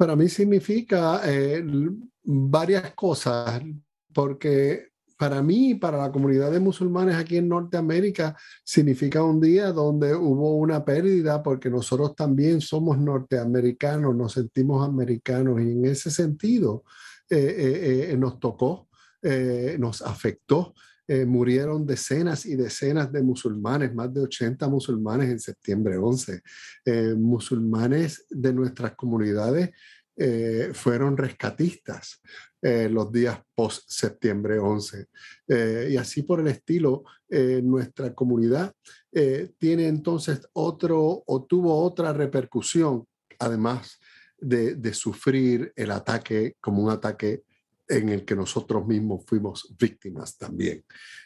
para mí significa eh, varias cosas, porque para mí, para la comunidad de musulmanes aquí en Norteamérica, significa un día donde hubo una pérdida porque nosotros también somos norteamericanos, nos sentimos americanos y en ese sentido eh, eh, nos tocó eh, nos afectó. Eh, murieron decenas y decenas de musulmanes, más de 80 musulmanes en septiembre 11. Eh, musulmanes de nuestras comunidades fueron rescatistas los días post septiembre 11. y así por el estilo, nuestra comunidad tiene entonces otro o tuvo otra repercusión, además de, de sufrir el ataque como un ataque en el que nosotros mismos fuimos víctimas también.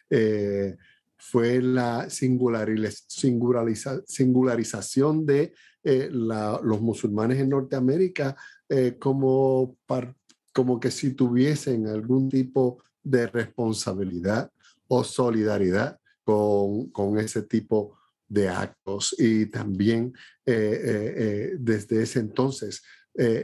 Eh, fue la singularización de eh, los musulmanes en Norteamérica eh, como, como que si tuviesen algún tipo de responsabilidad o solidaridad con, con ese tipo de actos. Y también desde ese entonces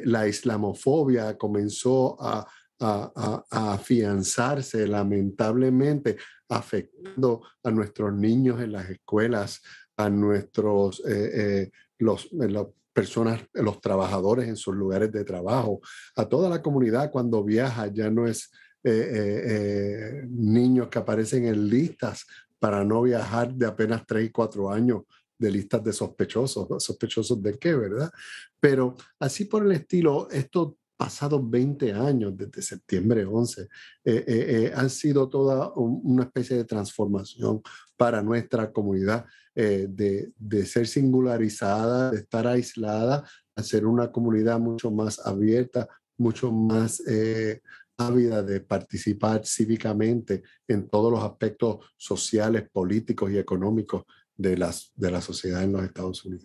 la islamofobia comenzó a a, afianzarse lamentablemente, afectando a nuestros niños en las escuelas, a nuestros eh, eh los, eh, personas, los trabajadores en sus lugares de trabajo, a toda la comunidad cuando viaja, ya no es eh, niños que aparecen en listas para no viajar de apenas y 4 años de listas de sospechosos, sospechosos de qué, ¿verdad? Pero así por el estilo, esto pasados 20 años, desde septiembre 11, eh, eh, eh, han sido toda una especie de transformación para nuestra comunidad, de, ser singularizada, de estar aislada, a ser una comunidad mucho más abierta, mucho más ávida de participar cívicamente en todos los aspectos sociales, políticos y económicos de, las, de la sociedad en los Estados Unidos.